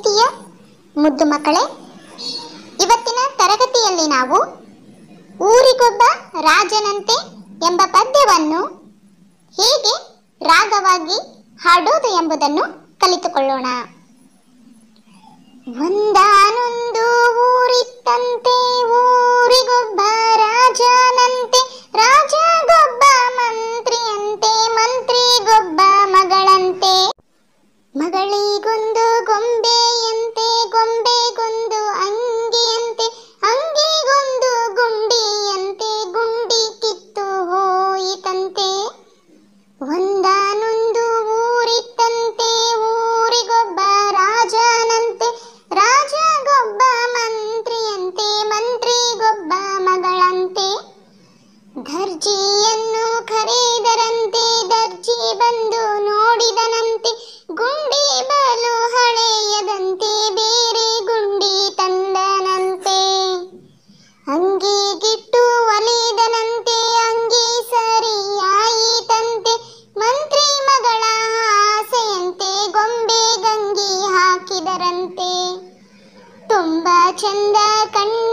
ಪ್ರೀತಿಯ ಮುದ್ದು ಮಕ್ಕಳೇ ಇವತ್ತಿನ ತರಗತಿಯಲ್ಲಿ ನಾವು ಊರಿಗೊಬ್ಬ ರಾಜನಂತೆ ಎಂಬ ಪದ್ಯವನ್ನು ಹೇಗೆ ರಾಗವಾಗಿ ಹಾಡೋದು ಎಂಬುದನ್ನು ಕಲಿತುಕೊಳ್ಳೋಣ ಒಂದಾನು ದರ್ಜಿಯನ್ನು ಕರೆದರಂತೆ ದರ್ಜಿ ಬಂದು ನೋಡಿದನಂತೆ ಗುಂಡಿ ಬಲು ಹಳೆಯದಂತೆ ಬೇರೆ ಗುಂಡಿ ತಂದನಂತೆ ಅಂಗಿ ಗಿಟ್ಟು ಒಲೆದನಂತೆ ಅಂಗಿ ಸರಿಯಾಯಿತಂತೆ ಮಂತ್ರಿ ಮಗಳ ಆಸೆಯಂತೆ ಗೊಂಬೆ ಗಂಗಿ ಹಾಕಿದರಂತೆ ತುಂಬ ಚಂದ ಕಣ್ಣು